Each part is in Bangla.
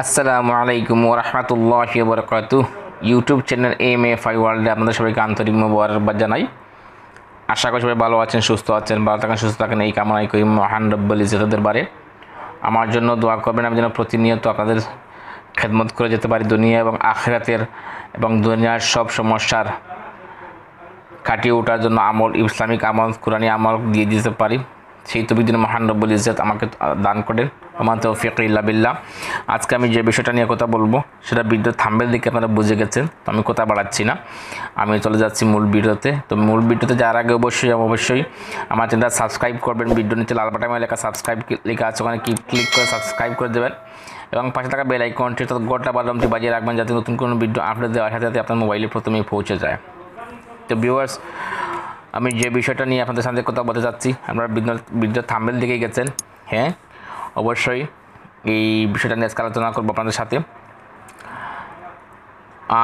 আসসালামু আলাইকুম ওরহমতুল্লাহ বরকাত YouTube channel M F I ওয়ার্ল্ডে আপনাদের সবাইকে আন্তরিক মোবারকবাদ জানাই আশা করি সবাই ভালো আছেন সুস্থ আছেন ভালো থাকেন সুস্থ থাকেন এই কামনাই করি মহান রব্বুল ইজাদের বারে আমার জন্য দোয়া করবেন আমি যেন প্রতিনিয়ত আপনাদের খেদমত করে যেতে পারি দুনিয়া এবং আখরাতের এবং দুনিয়ার সব সমস্যার কাটিয়ে ওঠার জন্য আমল ইসলামিক আমল কোরআনী আমল দিয়ে দিতে পারি সেই তবিদিন মহান রব্বুল ইজাত আমাকে দান করেন আমার তো ইল্লা বিল্লাহ আজকে আমি যে বিষয়টা নিয়ে কথা বলবো সেটা বিদ্যুৎ থাম্বের দিকে আপনারা বুঝে গেছেন তো আমি কথা বাড়াচ্ছি না আমি চলে যাচ্ছি মূল ভিডিওতে তো মূল ভিডিওতে যাওয়ার আগে অবশ্যই অবশ্যই আমার চ্যানেল সাবস্ক্রাইব করবেন বিদ্যুৎ নিচে লাল বাটামে লেখা সাবস্ক্রাইব লেখা আছে ওখানে ক্লিক করে সাবস্ক্রাইব করে দেবেন এবং পাশে থাকা বেল আইকনটি অর্থাৎ গোটা বাদামটি বাজিয়ে রাখবেন যাতে নতুন কোনো বিদ্যুৎ আপডেট দেওয়ার সাথে সাথে আপনার মোবাইলে প্রথমেই পৌঁছে যায় তো ভিউয়ার্স আমি যে বিষয়টা নিয়ে আপনাদের সাথে কথা বলতে চাচ্ছি আপনারা বিদ্যুৎ থাম্বেল দিকে গেছেন হ্যাঁ অবশ্যই এই বিষয়টা নিয়ে আজকে আলোচনা করবো আপনাদের সাথে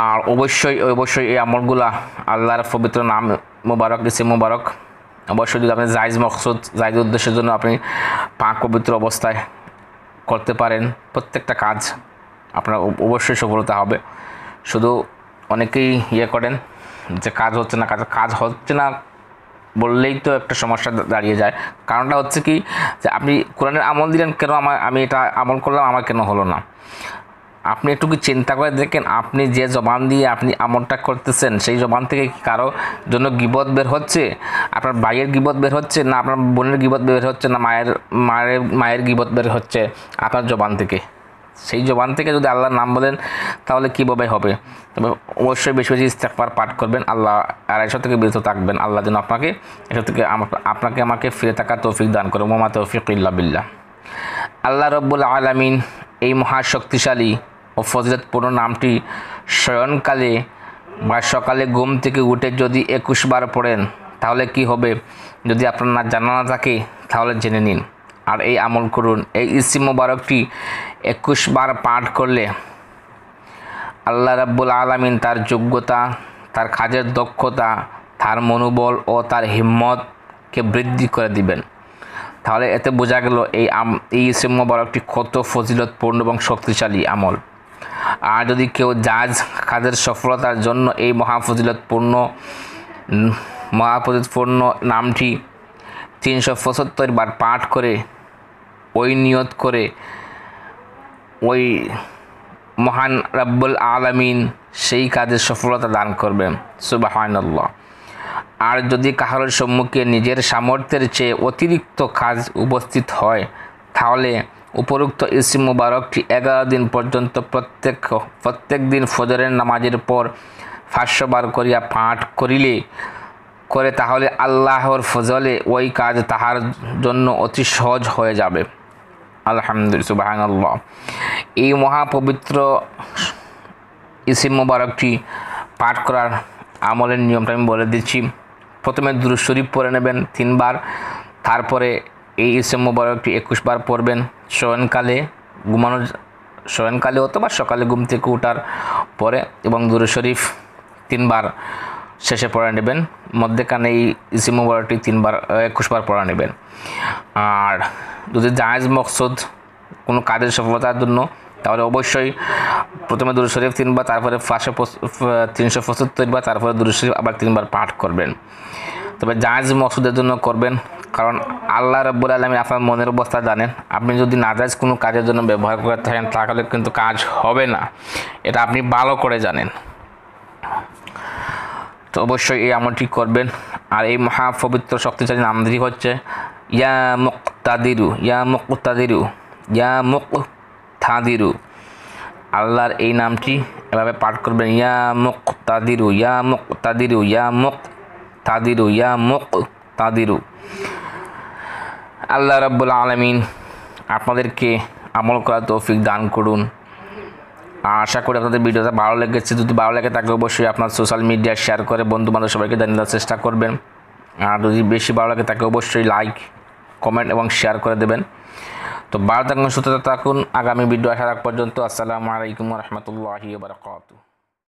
আর অবশ্যই অবশ্যই এই আমলগুলা আল্লাহর পবিত্র নাম মুবারক ইসে মুবারক অবশ্যই যদি আপনি জায়জ মকসুদ জায়জ উদ্দেশ্যের জন্য আপনি পাক পবিত্র অবস্থায় করতে পারেন প্রত্যেকটা কাজ আপনার অবশ্যই সফলতা হবে শুধু অনেকেই ইয়ে করেন যে কাজ হচ্ছে না কাজ কাজ হচ্ছে না বললেই তো একটা সমস্যা দাঁড়িয়ে যায় কারণটা হচ্ছে কি যে আপনি কোরআনের আমল দিলেন কেন আমার আমি এটা আমল করলাম আমার কেন হলো না আপনি একটু কি চিন্তা করে দেখেন আপনি যে জবান দিয়ে আপনি আমলটা করতেছেন সেই জবান থেকে কি কারো জন্য গিবত বের হচ্ছে আপনার ভাইয়ের গিবত বের হচ্ছে না আপনার বোনের গিবত বের হচ্ছে না মায়ের মায়ের মায়ের গিবত বের হচ্ছে আপনার জবান থেকে সেই জবান থেকে যদি আল্লাহর নাম বলেন তাহলে কীভাবে হবে তবে অবশ্যই বেশি বেশি ইস্তেকবার পাঠ করবেন আল্লাহ আর এসব থেকে বিরত থাকবেন আল্লাহ যেন আপনাকে এসব থেকে আপনাকে আমাকে ফিরে থাকা তৌফিক দান করে মোমা তৌফিক ইল্লা বিল্লাহ আল্লাহ রব্বুল আলমিন এই মহাশক্তিশালী ও ফজিলতপূর্ণ নামটি শয়নকালে বা সকালে ঘুম থেকে উঠে যদি একুশ বার পড়েন তাহলে কি হবে যদি আপনার না জানা না থাকে তাহলে জেনে নিন আর এই আমল করুন এই ইসি মোবারকটি একুশ বার পাঠ করলে আল্লাহ রাব্বুল আলমিন তার যোগ্যতা তার কাজের দক্ষতা তার মনোবল ও তার হিম্মতকে বৃদ্ধি করে দিবেন তাহলে এতে বোঝা গেল এই আম এই ইসি মোবারকটি কত ফজিলতপূর্ণ এবং শক্তিশালী আমল আর যদি কেউ জাজ কাজের সফলতার জন্য এই মহাফজিলতপূর্ণ মহাফজিলতপূর্ণ নামটি তিনশো পঁচাত্তর বার পাঠ করে ওই নিয়ত করে ওই মহান রাব্বুল আলমিন সেই কাজে সফলতা দান করবেন সুবাহান্লাহ আর যদি কাহার সম্মুখে নিজের সামর্থ্যের চেয়ে অতিরিক্ত কাজ উপস্থিত হয় তাহলে উপরোক্ত ইসি মুবারকটি এগারো দিন পর্যন্ত প্রত্যেক প্রত্যেক দিন ফজরের নামাজের পর ফাঁসবার করিয়া পাঠ করিলে করে তাহলে আল্লাহর ফজলে ওই কাজ তাহার জন্য অতি সহজ হয়ে যাবে আলহামদুলিল্লাহ সুবাহান এই মহাপবিত্র ইসিম মোবারকটি পাঠ করার আমলের নিয়মটা আমি বলে দিচ্ছি প্রথমে দুরুশরীফ শরীফ পরে নেবেন তিনবার তারপরে এই ইসিম মোবারকটি একুশবার পড়বেন শয়নকালে ঘুমানোর শয়নকালে অথবা সকালে ঘুম থেকে ওঠার পরে এবং দুরুশরীফ শরীফ তিনবার শেষে পড়া নেবেন মধ্যেখানে এই ইসি মোবারকটি তিনবার বার পড়া নেবেন আর যদি জাহাজ মকসদ কোনো কাজের সফলতার জন্য তাহলে অবশ্যই প্রথমে দুরু শরীফ তিনবার তারপরে ফাঁসে তিনশো বার তারপরে দুরু শরীফ আবার তিনবার পাঠ করবেন তবে জাহাজ মকসুদের জন্য করবেন কারণ আল্লাহ রব্বুল আলমী আপনার মনের অবস্থা জানেন আপনি যদি নাজাজ কোনো কাজের জন্য ব্যবহার করে থাকেন তাহলে কিন্তু কাজ হবে না এটা আপনি ভালো করে জানেন তো অবশ্যই এই আমলটি করবেন আর এই মহাপবিত্র শক্তিশালী নামটি হচ্ছে ইয়া তাদিরু ইয়া তাদিরু ইয়া মুক থাদিরু আল্লাহর এই নামটি এভাবে পাঠ করবেন ইয়া মুক তাদিরু ইয়া মুক তাদিরু ইয়া মুক তাদিরু ইয়া মুক তাদিরু আল্লাহ রব্বুল আলমিন আপনাদেরকে আমল করা তৌফিক দান করুন আশা করি আপনাদের ভিডিওটা ভালো লেগেছে যদি ভালো লাগে তাকে অবশ্যই আপনার সোশ্যাল মিডিয়ায় শেয়ার করে বন্ধু বান্ধব সবাইকে জানিয়ে দেওয়ার চেষ্টা করবেন আর যদি বেশি ভালো লাগে তাকে অবশ্যই লাইক কমেন্ট এবং শেয়ার করে দেবেন তো ভালো থাকুন সুস্থতা থাকুন আগামী ভিডিও আসার পর্যন্ত আসসালামু আলাইকুম রহমতুল্লাহি বারকাতু